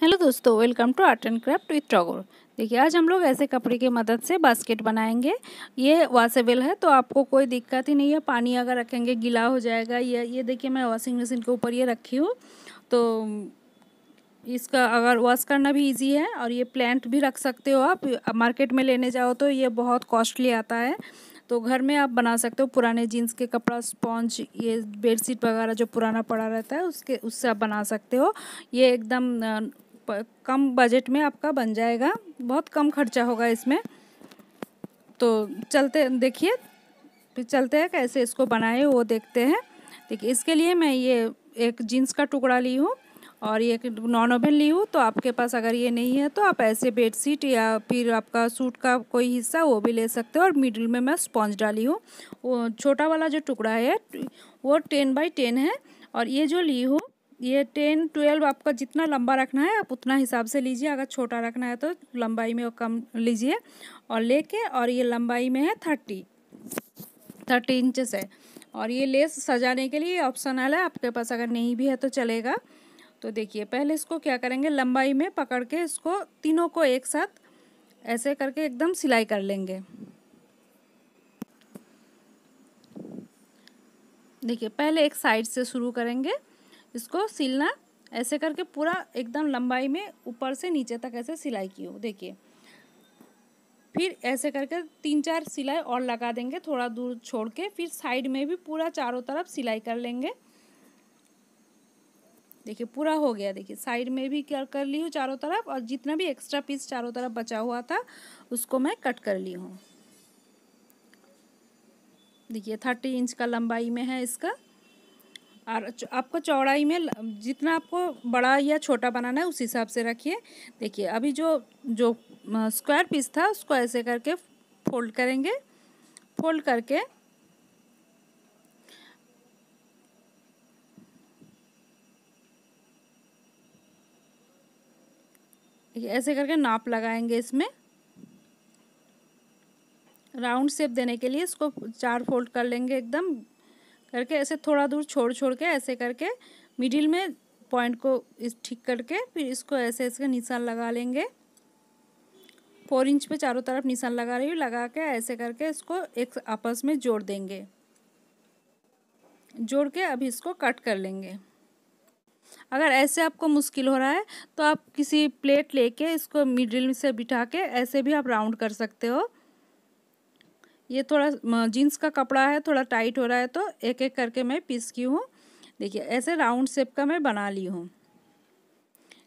hello दोस्तों welcome to art and craft with Tagore देखिए आज हम लोग ऐसे कपड़े की मदद से बास्केट बनाएंगे ये वॉशेबल है तो आपको कोई दिक्कत ही नहीं है पानी अगर रखेंगे गीला हो जाएगा या ये देखिए मैं वॉशिंग मशीन के ऊपर ये रखी हूँ तो इसका अगर वॉश करना भी इजी है और ये प्लांट भी रख सकते हो आप मार्केट में लेने जाओ तो ये बहुत कॉस्टली आता है तो घर में आप बना सकते हो पुराने जीन्स के कपड़ा स्पॉन्ज ये बेडशीट वगैरह जो पुराना पड़ा रहता है उसके उससे आप बना सकते हो ये एकदम कम बजट में आपका बन जाएगा बहुत कम खर्चा होगा इसमें तो चलते देखिए फिर चलते हैं कैसे इसको बनाए वो देखते हैं देखिए इसके लिए मैं ये एक जीन्स का टुकड़ा ली हूँ और ये नॉन ओवन ली हूँ तो आपके पास अगर ये नहीं है तो आप ऐसे बेडशीट या फिर आपका सूट का कोई हिस्सा वो भी ले सकते हो और मिडिल में मैं स्पॉन्ज डाली हूँ वो छोटा वाला जो टुकड़ा है वो टेन बाई टेन है और ये जो ली हूँ ये टेन ट्वेल्व आपका जितना लंबा रखना है आप उतना हिसाब से लीजिए अगर छोटा रखना है तो लंबाई में कम लीजिए और ले और ये लंबाई में है थर्टी थर्टी इंचज है और ये लेस सजाने के लिए ऑप्शनल है आपके पास अगर नहीं भी है तो चलेगा तो देखिए पहले इसको क्या करेंगे लंबाई में पकड़ के इसको तीनों को एक साथ ऐसे करके एकदम सिलाई कर लेंगे देखिए पहले एक साइड से शुरू करेंगे इसको सिलना ऐसे करके पूरा एकदम लंबाई में ऊपर से नीचे तक ऐसे सिलाई की हो देखिए फिर ऐसे करके तीन चार सिलाई और लगा देंगे थोड़ा दूर छोड़ के फिर साइड में भी पूरा चारों तरफ सिलाई कर लेंगे देखिए पूरा हो गया देखिए साइड में भी कर कर ली हूँ चारों तरफ और जितना भी एक्स्ट्रा पीस चारों तरफ बचा हुआ था उसको मैं कट कर ली हूँ देखिए थर्टी इंच का लंबाई में है इसका और आपको चौड़ाई में जितना आपको बड़ा या छोटा बनाना है उस हिसाब से रखिए देखिए अभी जो जो स्क्वायर पीस था उसको ऐसे करके फोल्ड करेंगे फोल्ड करके ऐसे करके नाप लगाएंगे इसमें राउंड शेप देने के लिए इसको चार फोल्ड कर लेंगे एकदम करके ऐसे थोड़ा दूर छोड़ छोड़ के ऐसे करके मिडिल में पॉइंट को इस ठीक करके फिर इसको ऐसे ऐसे निशान लगा लेंगे फोर इंच पे चारों तरफ निशान लगा रही हूँ लगा के ऐसे करके इसको एक आपस में जोड़ देंगे जोड़ के अभी इसको कट कर लेंगे अगर ऐसे आपको मुश्किल हो रहा है तो आप किसी प्लेट लेके इसको मिडिल से बिठा के ऐसे भी आप राउंड कर सकते हो ये थोड़ा जीन्स का कपड़ा है थोड़ा टाइट हो रहा है तो एक एक करके मैं पीस की हूँ देखिए ऐसे राउंड शेप का मैं बना ली हूँ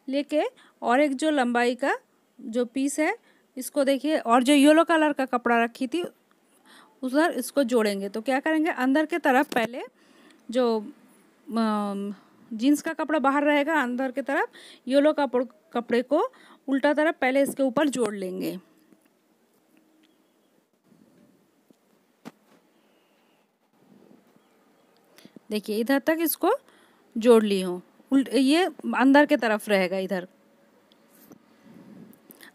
लेके और एक जो लंबाई का जो पीस है इसको देखिए और जो येलो कलर का कपड़ा रखी थी उधर इसको जोड़ेंगे तो क्या करेंगे अंदर के तरफ पहले जो जीन्स का कपड़ा बाहर रहेगा अंदर की तरफ येलो कपड़े को उल्टा तरफ पहले इसके ऊपर जोड़ लेंगे देखिए इधर तक इसको जोड़ ली हूँ ये अंदर के तरफ रहेगा इधर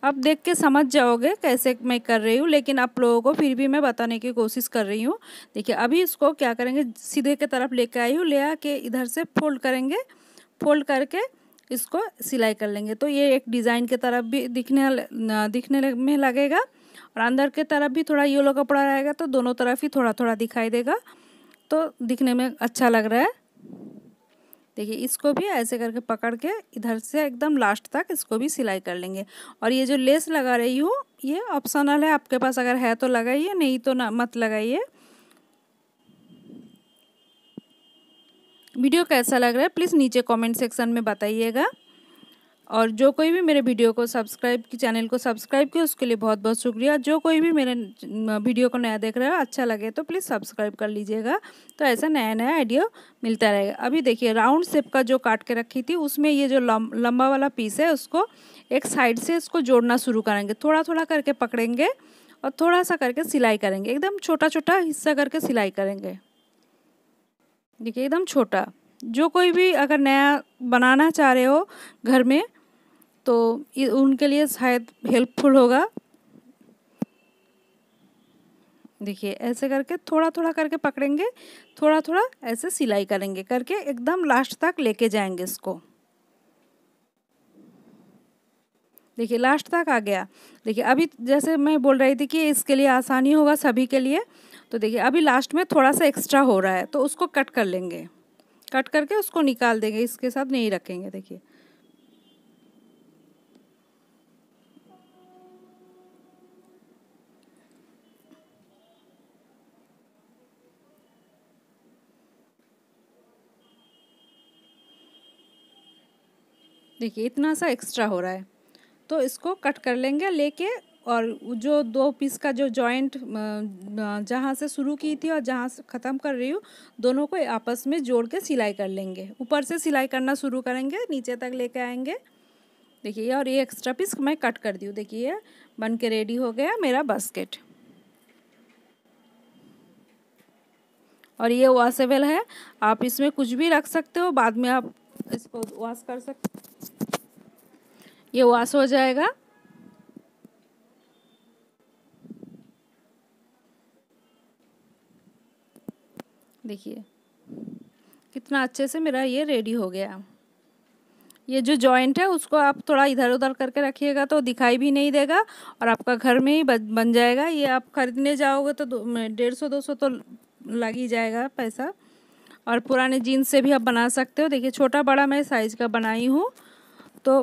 आप देख के समझ जाओगे कैसे मैं कर रही हूँ लेकिन आप लोगों को फिर भी मैं बताने की कोशिश कर रही हूँ देखिए अभी इसको क्या करेंगे सीधे के तरफ लेके आई हूँ ले आके इधर से फोल्ड करेंगे फोल्ड करके इसको सिलाई कर लेंगे तो ये एक डिज़ाइन के तरफ भी दिखने दिखने में लगेगा और अंदर के तरफ भी थोड़ा येलो कपड़ा रहेगा तो दोनों तरफ ही थोड़ा थोड़ा दिखाई देगा तो दिखने में अच्छा लग रहा है देखिए इसको भी ऐसे करके पकड़ के इधर से एकदम लास्ट तक इसको भी सिलाई कर लेंगे और ये जो लेस लगा रही हूँ ये ऑप्शनल है आपके पास अगर है तो लगाइए नहीं तो ना मत लगाइए वीडियो कैसा लग रहा है प्लीज़ नीचे कमेंट सेक्शन में बताइएगा और जो कोई भी मेरे वीडियो को सब्सक्राइब की चैनल को सब्सक्राइब किया उसके लिए बहुत बहुत शुक्रिया जो कोई भी मेरे वीडियो को नया देख रहा है अच्छा लगे तो प्लीज़ सब्सक्राइब कर लीजिएगा तो ऐसा नया नया आइडिया मिलता रहेगा अभी देखिए राउंड शेप का जो काट के रखी थी उसमें ये जो लंबा वाला पीस है उसको एक साइड से इसको जोड़ना शुरू करेंगे थोड़ा थोड़ा करके पकड़ेंगे और थोड़ा सा करके सिलाई करेंगे एकदम छोटा छोटा हिस्सा करके सिलाई करेंगे देखिए एकदम छोटा जो कोई भी अगर नया बनाना चाह रहे हो घर में तो उनके लिए शायद हेल्पफुल होगा देखिए ऐसे करके थोड़ा थोड़ा करके पकड़ेंगे थोड़ा थोड़ा ऐसे सिलाई करेंगे करके एकदम लास्ट तक लेके जाएंगे इसको देखिए लास्ट तक आ गया देखिए अभी जैसे मैं बोल रही थी कि इसके लिए आसानी होगा सभी के लिए तो देखिए अभी लास्ट में थोड़ा सा एक्स्ट्रा हो रहा है तो उसको कट कर लेंगे कट करके उसको निकाल देंगे इसके साथ नहीं रखेंगे देखिए देखिए इतना सा एक्स्ट्रा हो रहा है तो इसको कट कर लेंगे लेके और जो दो पीस का जो जॉइंट जहाँ से शुरू की थी और जहाँ से ख़त्म कर रही हूँ दोनों को आपस में जोड़ के सिलाई कर लेंगे ऊपर से सिलाई करना शुरू करेंगे नीचे तक लेके आएंगे देखिए और ये एक्स्ट्रा पीस मैं कट कर दी हूँ देखिए बन के रेडी हो गया मेरा बास्केट और ये वॉशेबल है आप इसमें कुछ भी रख सकते हो बाद में आप इसको वॉश कर सकते ये वाश हो जाएगा देखिए कितना अच्छे से मेरा ये रेडी हो गया ये जो जॉइंट है उसको आप थोड़ा इधर उधर करके रखिएगा तो दिखाई भी नहीं देगा और आपका घर में ही बन जाएगा ये आप खरीदने जाओगे तो डेढ़ सौ दो सौ तो लग ही जाएगा पैसा और पुराने जीन्स से भी आप बना सकते हो देखिए छोटा बड़ा मैं साइज़ का बनाई हूँ तो